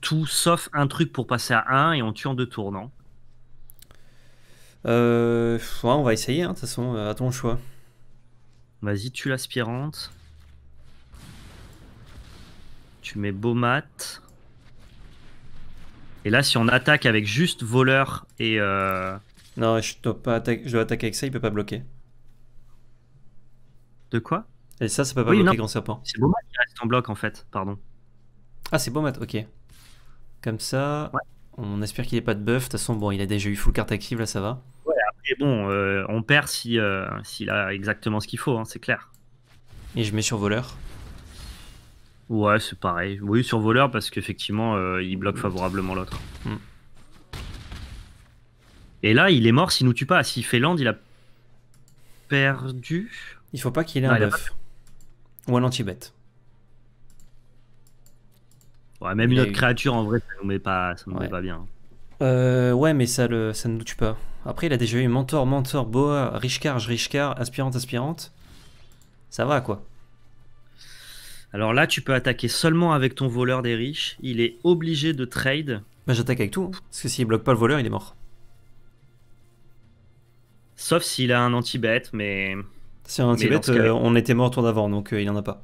A: tout sauf un truc pour passer à 1 et on tue en deux tours, non euh, ouais, On va essayer, hein, de toute façon, euh, à ton choix. Vas-y, tue l'aspirante. Tu mets Beaumat. Et là, si on attaque avec juste voleur et. Euh... Non, je dois, pas attaquer, je dois attaquer avec ça, il peut pas bloquer. De quoi et ça, ça peut pas bloquer Grand Serpent. C'est Beaumat qui reste en bloc en fait, pardon. Ah, c'est Beaumat, ok. Comme ça, on espère qu'il ait pas de buff. De toute façon, bon, il a déjà eu full carte active, là ça va. Ouais, après bon, euh, on perd si, euh, a exactement ce qu'il faut, hein, c'est clair. Et je mets sur voleur. Ouais, c'est pareil. Oui, sur voleur, parce qu'effectivement, euh, il bloque favorablement l'autre. Hmm. Et là, il est mort s'il nous tue pas. S'il fait land, il a perdu. Il faut pas qu'il ait un buff. Ou un anti-bet. Ouais, même une autre créature en vrai, ça nous met pas, ça nous met pas bien. Euh, ouais, mais ça, le, ça ne nous tue pas. Après, il a déjà eu Mentor, Mentor, Boa, riche car, Aspirante, Aspirante. Ça va quoi. Alors là, tu peux attaquer seulement avec ton voleur des riches. Il est obligé de trade. Bah, j'attaque avec tout. Hein. Parce que s'il bloque pas le voleur, il est mort. Sauf s'il a un anti-bet, mais c'est un Tibet, euh, on était mort tour d'avant, donc euh, il n'y en a pas.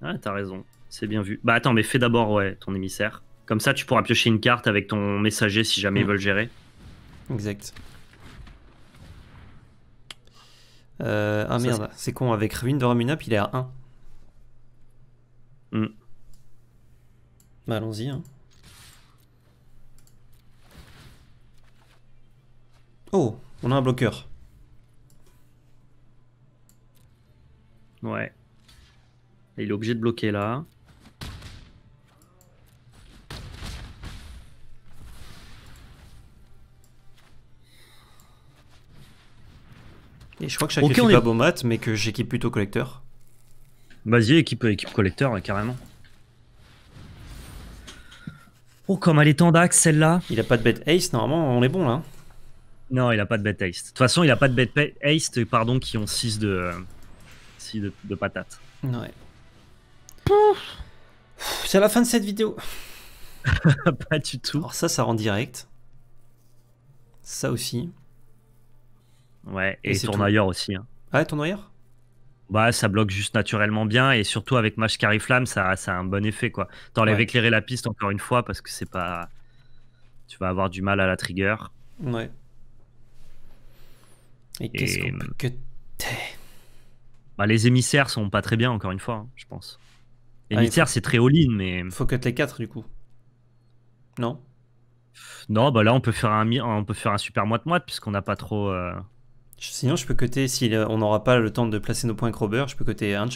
A: Ouais, ah, t'as raison. C'est bien vu. Bah attends, mais fais d'abord ouais, ton émissaire. Comme ça, tu pourras piocher une carte avec ton messager si jamais ils mm. veulent gérer. Exact. Euh, ah merde, c'est con. Avec Ruin de Ramunap, il est à 1. Mm. Bah, allons-y. Hein. Oh, on a un bloqueur. Ouais. il est obligé de bloquer là. Et je crois que chaque équipe est... beau mat, mais que j'équipe plutôt collecteur. Vas-y, équipe, équipe collecteur, hein, carrément. Oh, comme elle est en celle-là. Il a pas de bête ace, normalement, on est bon là. Hein. Non, il a pas de bête ace. De toute façon, il a pas de bête ace, pardon, qui ont 6 de. Euh, de, patates. Ouais. C'est la fin de cette vidéo. pas du tout. Alors ça, ça rend direct. Ça aussi. Ouais, et, ton tournoyeur aussi. Hein. Ouais, tournoyeur bah, ça bloque juste naturellement bien et surtout avec Match ça, a un bon effet. quoi. T'enlèves éclairer la piste encore une fois parce que c'est pas. Tu vas avoir du mal à la trigger. Ouais. Et, qu'est-ce qu'on peut que bah, les émissaires sont pas très bien, encore une fois, hein, je pense. Les ah, c'est très all-in, mais. Faut que les 4 du coup. Non Non, bah là, on peut faire un, on peut faire un super moite-moite, puisqu'on n'a pas trop. Euh, sinon, je peux coter, si on n'aura pas le temps de placer nos points crowber je peux coter un de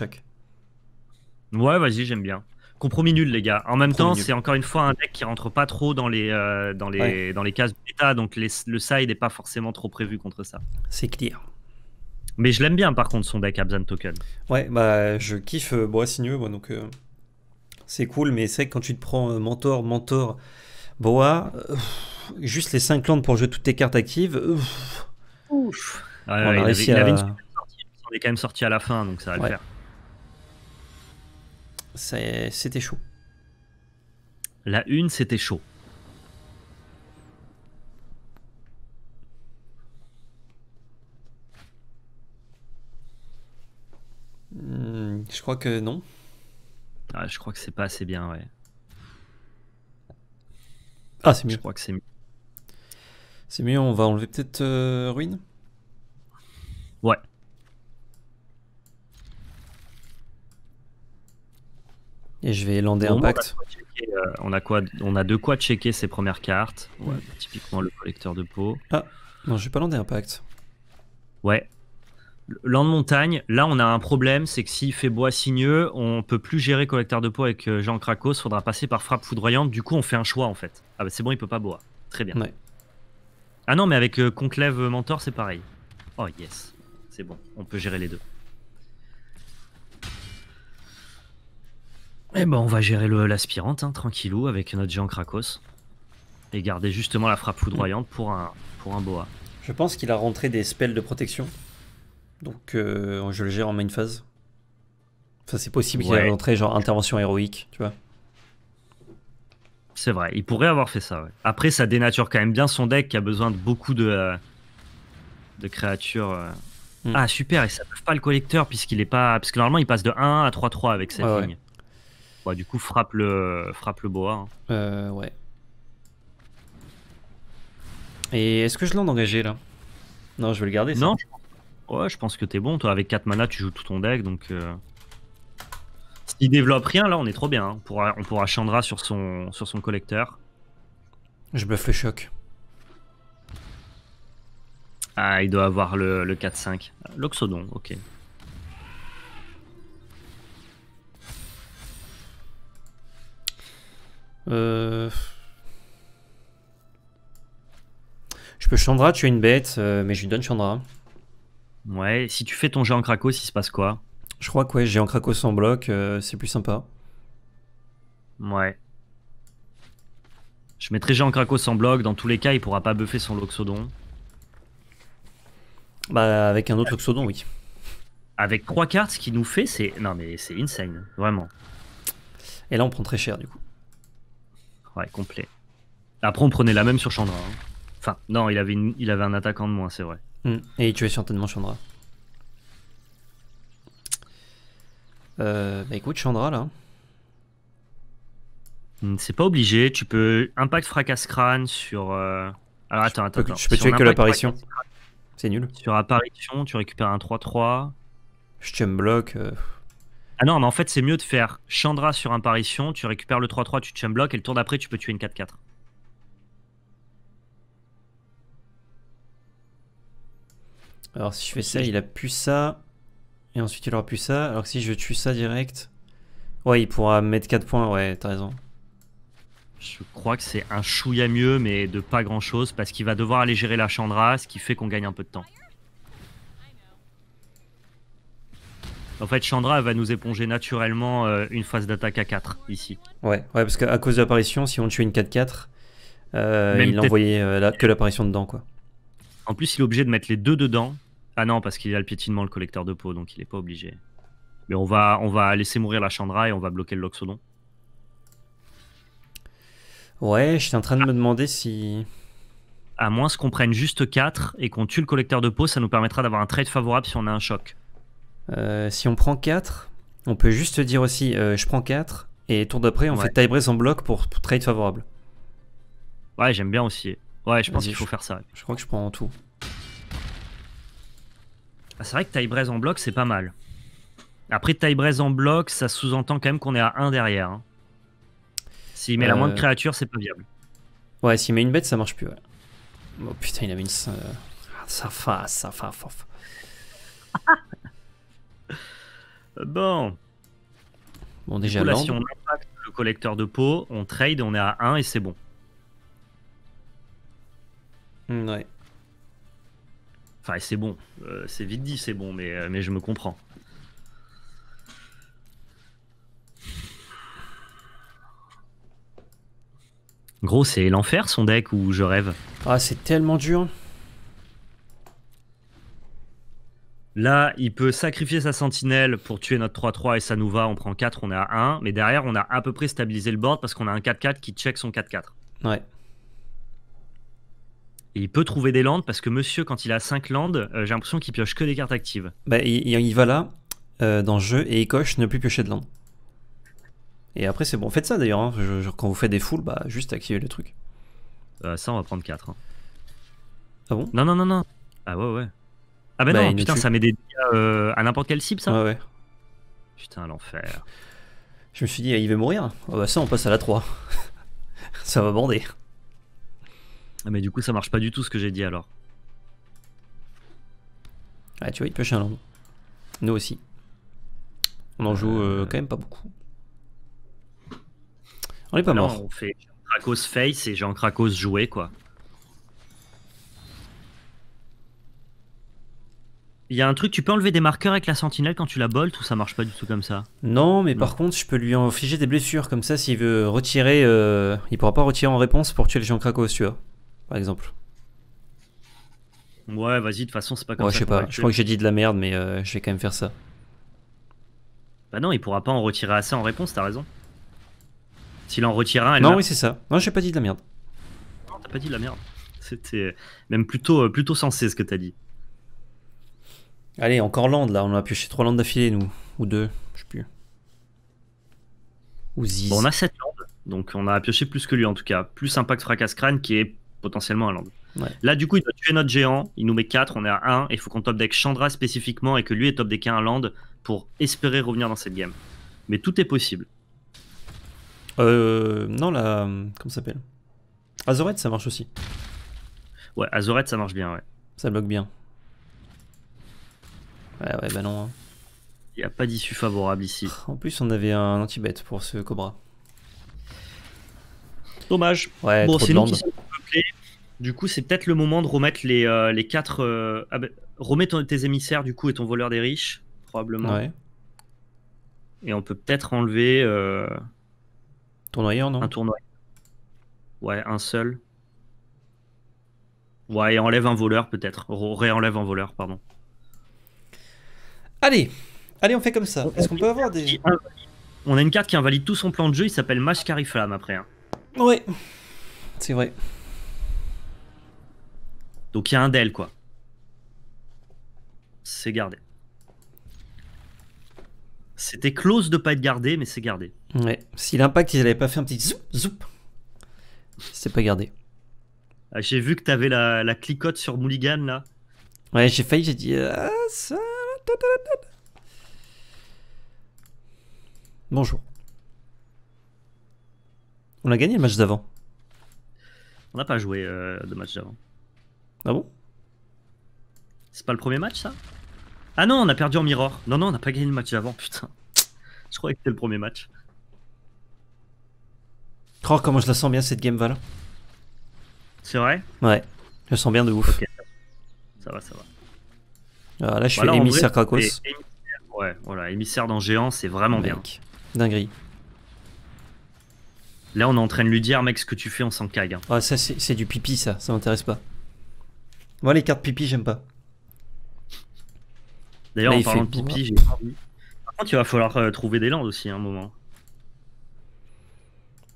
A: Ouais, vas-y, j'aime bien. Compromis nul, les gars. En même temps, c'est encore une fois un deck qui rentre pas trop dans les, euh, dans les, dans les cases bêta, donc le side n'est pas forcément trop prévu contre ça. C'est clair. Mais je l'aime bien par contre son deck Abzan Token. Ouais, bah je kiffe Boa euh, Bois donc euh, c'est cool, mais c'est vrai que quand tu te prends euh, Mentor, Mentor, Boa, juste les 5 landes pour jouer toutes tes cartes actives. Ouf.
B: il, avait, une sortie,
A: est quand même sorti à la fin, donc ça va le faire. C'était chaud. La une, c'était chaud. Hmm, je crois que non. Ah, je crois que c'est pas assez bien, ouais. Ah, c'est mieux. Je crois que c'est mieux. C'est mieux, on va enlever peut-être euh, ruine Ouais. Et je vais lander impact. Euh, on a, quoi de quoi checker ces premières cartes. Hmm. typiquement le collecteur de peau. Ah, non, je vais pas lander impact. Ouais, Land montagne, là on a un problème, c'est que s'il fait bois signeux, on peut plus gérer collecteur de peau avec euh, Jean Krakos, faudra passer par frappe foudroyante, du coup on fait un choix en fait. Ah bah c'est bon, il peut pas boire, Très bien. Ah non, mais avec euh, Conclave euh, Mentor, c'est pareil. Oh yes, c'est bon, on peut gérer les deux. Eh ben on va gérer l'aspirante, hein, tranquillou, avec notre Jean Krakos. Et garder justement la frappe foudroyante pour un, pour un boa. Je pense qu'il a rentré des spells de protection donc euh, je le gère en main phase. Enfin, c'est possible qu'il qu'il ait entrée genre intervention héroïque, tu vois. C'est vrai, il pourrait avoir fait ça. Après, ça dénature quand même bien son deck qui a besoin de beaucoup de, euh, créatures. Euh. Hmm. Ah, super, et ça ne pas le collecteur puisqu'il est pas. Parce que normalement, il passe de 1 à 3-3 avec cette ligne. Ouais. du coup, frappe le, frappe le boa. Hein. Euh, ouais. Et est-ce que je l'en engagé là Non, je vais le garder. Ça. Non, Ouais, je pense que t'es bon. Toi, avec 4 mana, tu joues tout ton deck. Donc. Euh... S'il développe rien, là, on est trop bien. Hein. On pourra, Chandra sur son, sur son collecteur. Je buff le choc. Ah, il doit avoir le, 4-5. L'Oxodon, ok. Euh. Je peux Chandra tuer une bête, euh, mais je lui donne Chandra. Ouais, si tu fais ton géant cracos, il se passe quoi Je crois que ouais, géant cracos sans bloc, euh, c'est plus sympa. Ouais. Je mettrai géant cracos sans bloc, dans tous les cas, il pourra pas buffer son Loxodon. Bah, avec un autre Loxodon, oui. Avec trois cartes, ce qu'il nous fait, c'est. Non, mais c'est insane, vraiment. Et là, on prend très cher, du coup. Ouais, complet. Après, on prenait la même sur Chandra. Hein. Enfin, non, il avait, il avait un attaquant de moins, c'est vrai. Mm. Et tu es certainement Chandra. Euh, bah écoute, Chandra là. Hmm, c'est pas obligé, tu peux impact fracas crâne sur. Euh... Alors attends, attends. Je peux, tuer que l'apparition. C'est nul. Sur apparition, tu récupères un 3-3. Je t'aime bloc. Euh. Ah non, mais en fait, c'est mieux de faire Chandra sur apparition, tu récupères le 3-3, tu te bloc et le tour d'après, tu peux tuer une 4-4. Alors si je fais ça, il a plus ça. Et ensuite il aura plus ça. Alors si je tue ça direct. Ouais, il pourra mettre 4 points, ouais, t'as raison. Je crois que c'est un chouïa mieux, mais de pas grand chose, parce qu'il va devoir aller gérer la Chandra, ce qui fait qu'on gagne un peu de temps. En fait, Chandra elle va nous éponger naturellement euh, une phase d'attaque à 4 ici. Ouais, ouais parce qu'à cause de l'apparition, si on tue une 4-4, euh, il envoyait euh, que l'apparition dedans. quoi. En plus, il est obligé de mettre les deux dedans, ah non, parce qu'il a le piétinement, le collecteur de peau, donc il est pas obligé. Mais on va, on va laisser mourir la Chandra et on va bloquer le Loxodon. Ouais, j'étais en train de me demander si. À moins qu'on prenne juste 4 et qu'on tue le collecteur de peau, ça nous permettra d'avoir un trade favorable si on a un choc. Euh, si on prend 4, on peut juste dire aussi euh, je prends 4 et tour d'après on fait tie en bloc pour, pour trade favorable. Ouais, j'aime bien aussi. Ouais, je pense qu'il faut faire ça. Je crois que je prends en tout. Ah, c'est vrai que taille braise en bloc, c'est pas mal. Après, taille braise en bloc, ça sous-entend quand même qu'on est à 1 derrière. Hein. S'il met la moindre euh. créature, c'est pas viable. Ouais, s'il met une bête, ça marche plus. Oh putain, il a mis une. Ça ah, fa, ça fa, Bon. Bon, déjà si on impacte le collecteur de peau, on trade, on est à 1 et c'est bon. Mm, ouais. Enfin, c'est bon. Euh, c'est vite dit, c'est bon, mais, euh, mais je me comprends. Gros, c'est l'enfer son deck ou je rêve Ah, c'est tellement dur. Là, il peut sacrifier sa sentinelle pour tuer notre 3-3 et ça nous va. On prend 4, on est à 1. Mais derrière, on a à peu près stabilisé le board parce qu'on a un 4-4 qui check son 4-4. Ouais il peut trouver des landes parce que monsieur, quand il a 5 landes, euh, j'ai l'impression qu'il pioche que des cartes actives. Bah, il, va là, euh, dans le jeu, et il coche ne plus piocher de landes. Et après, c'est bon. Faites ça d'ailleurs. Hein. Quand vous faites des foules, bah, juste activez le truc. Euh, ça, on va prendre 4. Hein. Ah bon Non, non, non, non. Ah ouais, ouais. Ah bah, bah non, putain, ça met des euh, à n'importe quelle cible, ça Ouais, ouais. Putain, l'enfer. Je me suis dit, il va mourir. Ah bah, ça, on passe à la 3. ça va bander. Ah, mais du coup, ça marche pas du tout ce que j'ai dit alors. Ah, tu vois, il pêche un land. Nous aussi. On en joue euh, euh. quand même pas beaucoup. On est pas mort. On fait Jean Krakos face et Jean Krakos jouer, quoi. Il y a un truc, tu peux enlever des marqueurs avec la sentinelle quand tu la bolt ou ça marche pas du tout comme ça Non, mais par contre, je peux lui infliger des blessures, comme ça s'il veut retirer, euh, il pourra pas retirer en réponse pour tuer le jean Krakos, tu vois par exemple. Ouais, vas-y, de toute façon, c'est pas comme ça. je sais pas. Je crois que j'ai dit de la merde, mais euh, je vais quand même faire ça. Bah non, il pourra pas en retirer assez en réponse, t'as raison. S'il en retire un, Non, oui, c'est ça. Non, j'ai pas dit de la merde. Non, t'as pas dit de la merde. C'était même plutôt, euh, plutôt sensé ce que t'as dit. Allez, encore land là, on a pioché trois landes d'affilée, nous. Ou deux. je sais plus. Ou ziz. Bon, on a 7 landes, donc on a pioché plus que lui en tout cas. Plus impact fracas crâne qui est potentiellement à land. Là, du coup, il doit tuer notre géant. Il nous met 4, on est à 1. Et il faut qu'on top deck Chandra spécifiquement et que lui est top deck un land pour espérer revenir dans cette game. Mais tout est possible. Euh, non, la. Comment ça s'appelle Azoret, ça marche aussi. Ouais, Azoret, ça marche bien, ouais. Ça bloque bien. Ouais, ouais, bah non. Hein. Il n'y a pas d'issue favorable ici. En plus, on avait un anti-bet pour ce Cobra. Dommage. Ouais, bon, c'est du coup, c'est peut-être le moment de remettre les, euh, quatre. Euh, ah ben, remets tes émissaires, du coup, et ton voleur des riches, probablement. Et on peut peut-être enlever. Euh, tournoyeur, non Un tournoi. Ouais, un seul. Ouais, et enlève un voleur, peut-être. Réenlève un voleur, pardon. Allez Allez, on fait comme ça. Est-ce qu'on peut avoir des. On a une carte qui invalide tout son plan de jeu, il s'appelle Flamme après. Hein. Ouais, c'est vrai. Donc il y a un DEL, quoi. C'est gardé. C'était close de pas être gardé, mais c'est gardé. Ouais. Si l'impact, ils n'avaient pas fait un petit zoup, zoup, c'est pas gardé. Ah, j'ai vu que tu la, la clicote sur Mulligan, là. Ouais, j'ai failli, j'ai dit... Euh, Bonjour. On a gagné le match d'avant. On n'a pas joué euh, de match d'avant. Ah bon C'est pas le premier match ça Ah non, on a perdu en mirror. Non, non, on n'a pas gagné le match d'avant, putain. Je croyais que c'était le premier match. Oh, comment je la sens bien cette game Val. C'est vrai Ouais, je la sens bien de ouf. Ça va, ça va. Ah, là, je suis émissaire Krakos. ouais, voilà, émissaire dans Géant, c'est vraiment bien. Dinguerie. Là, on est en train de lui dire, mec, ce que tu fais, on s'en cague. Hein. Ah, ça, c'est du pipi, ça, ça m'intéresse pas. Moi, les cartes pipi, j'aime pas. D'ailleurs, en parlant de pipi, j'ai pas envie. Par contre, il va falloir euh, trouver des landes aussi, à un moment.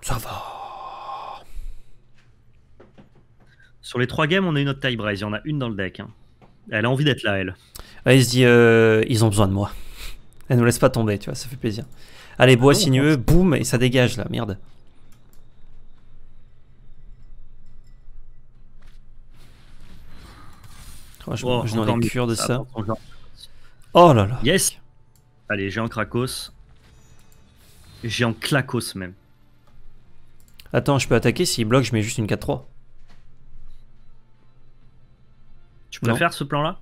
A: Ça va. Sur les trois games, on a une autre taille braise. Il y en a une dans le deck. Hein. Elle a envie d'être là, elle. Elle dit, euh, ils ont besoin de moi. Elle nous laisse pas tomber, tu vois, ça fait plaisir. Allez, bois oh, sinueux, boum, et ça dégage là, merde. Oh, je, de ça. Oh là là. Yes. Allez, j'ai en Krakos. J'ai en Klakos, même. Attends, je peux attaquer. S'il bloque, je mets juste une 4-3. Tu peux faire ce plan-là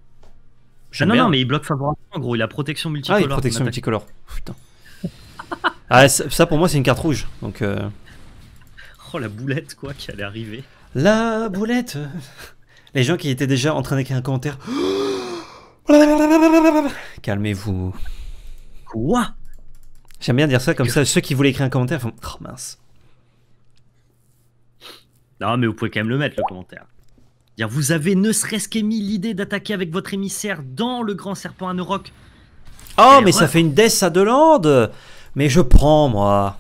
A: ah Non, non, mais il bloque favorablement, en gros. Il a protection multicolore. Ah, il a protection multicolore. Oh, putain. ah, ça, pour moi, c'est une carte rouge. Donc. Euh, oh, la boulette, quoi, qui allait arriver. La boulette les gens qui étaient déjà en train d'écrire un commentaire. Calmez-vous. Quoi J'aime bien dire ça comme ça. Ceux qui voulaient écrire un commentaire oh, mince. Non, mais vous pouvez quand même le mettre, le commentaire. vous avez ne serait-ce qu'émis l'idée d'attaquer avec votre émissaire dans le grand serpent à Neuroc. Oh, mais ça fait une death à Delande Mais je prends, moi.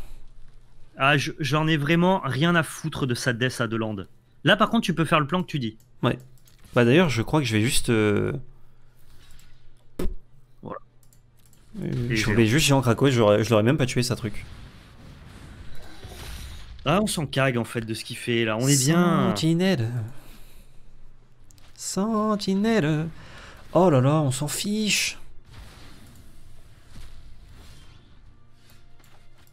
A: Ah, j'en ai vraiment rien à foutre de sa death à Delande. Là, par contre, tu peux faire le plan que tu dis. Ouais. Bah d'ailleurs, je crois que je vais juste. Euh, voilà. Euh, je vais juste Géant Krakow, je l'aurais même pas tué, ça truc. Ah, on s'en cague en fait de ce qu'il fait là, on est bien. Sentinelle. Sentinelle. Oh là là, on s'en fiche.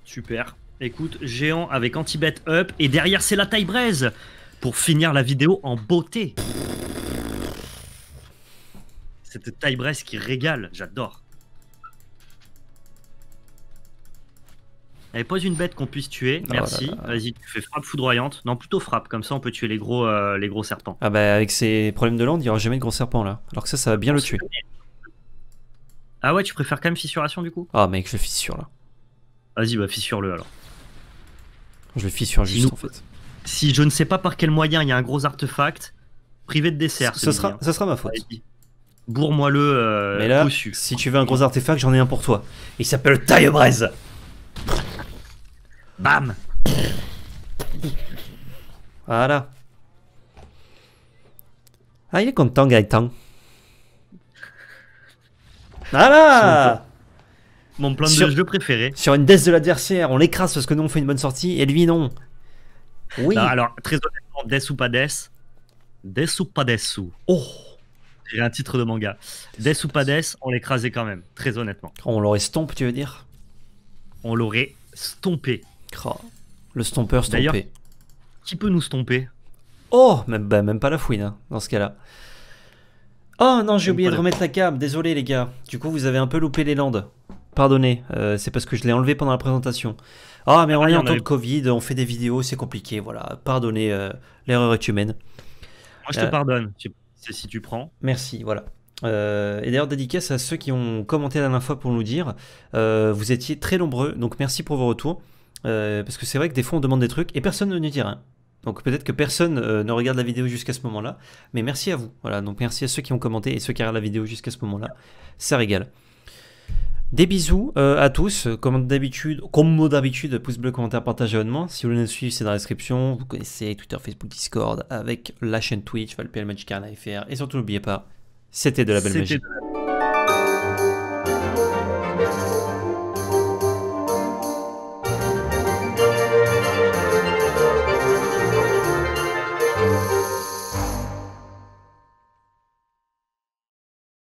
A: Super. Écoute, géant avec anti-bet up et derrière c'est la taille braise pour finir la vidéo en beauté. Cette taille bresse qui régale, j'adore. Allez, pose une bête qu'on puisse tuer. Ah, merci. Vas-y, tu fais frappe foudroyante. Non, plutôt frappe. Comme ça, on peut tuer les gros, euh, les gros serpents. Ah bah, avec ces problèmes de land, il n'y aura jamais de gros serpents là. Alors que ça, ça va bien le tuer. Ah ouais, tu préfères quand même fissuration du coup Ah mec, je fissure là. Vas-y, bah fissure-le alors. Je vais fissure juste en fait si je ne sais pas par quel moyen il y a un gros artefact, privé de dessert. Ce sera, sera ma faute. Bourre-moi le euh, Mais là, si tu veux un gros artefact, j'en ai un pour toi. Il s'appelle taille Bam. Voilà. Ah, il est content, Gaëtan. Voilà Mon plan de jeu préféré. Sur une death de l'adversaire, on l'écrase parce que nous on fait une bonne sortie et lui non. Oui. alors, très honnêtement, Death ou pas Death Death ou pas Death Oh J'ai un titre de manga. Des ou pas on l'écrasait quand même, très honnêtement. Oh, on l'aurait stompé, tu veux dire On l'aurait stompé. Oh, le stompeur stompé. Qui peut nous stomper Oh même, bah, même pas la fouine, hein, dans ce cas-là. Oh non, j'ai oublié de remettre la cam, désolé les gars. Du coup, vous avez un peu loupé les landes. Pardonnez, euh, c'est parce que je l'ai enlevé pendant la présentation. Ah, mais on est en temps de Covid, on fait des vidéos, c'est compliqué, voilà. Pardonnez, euh, l'erreur est humaine. Moi, je te euh, pardonne, si tu prends. Merci, voilà. et d'ailleurs, dédicace à ceux qui ont commenté la dernière fois pour nous dire. vous étiez très nombreux, donc merci pour vos retours. parce que c'est vrai que des fois on demande des trucs et personne ne nous dit rien. Donc peut-être que personne ne regarde la vidéo jusqu'à ce moment-là. Mais merci à vous. Voilà, donc merci à ceux qui ont commenté et ceux qui regardent la vidéo jusqu'à ce moment-là. Ça régale. Des bisous euh, à tous, comme d'habitude, comme d'habitude, pouce bleu, commentaire, partage, abonnement. Si vous voulez nous suivre, c'est dans la description. Vous connaissez Twitter, Facebook, Discord, avec la chaîne Twitch, ValPL, Magic FR. Et surtout, n'oubliez pas, c'était de la belle magie.